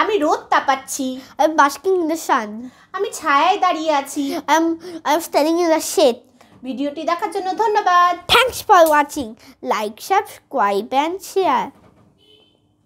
আমি রোদ তাপাচ্ছি I am basking in the sun আমি ছায়ায় দাঁড়িয়ে আছি I am I am standing in the shade ভিডিওটি দেখার জন্য ধন্যবাদ thanks for watching like subscribe and share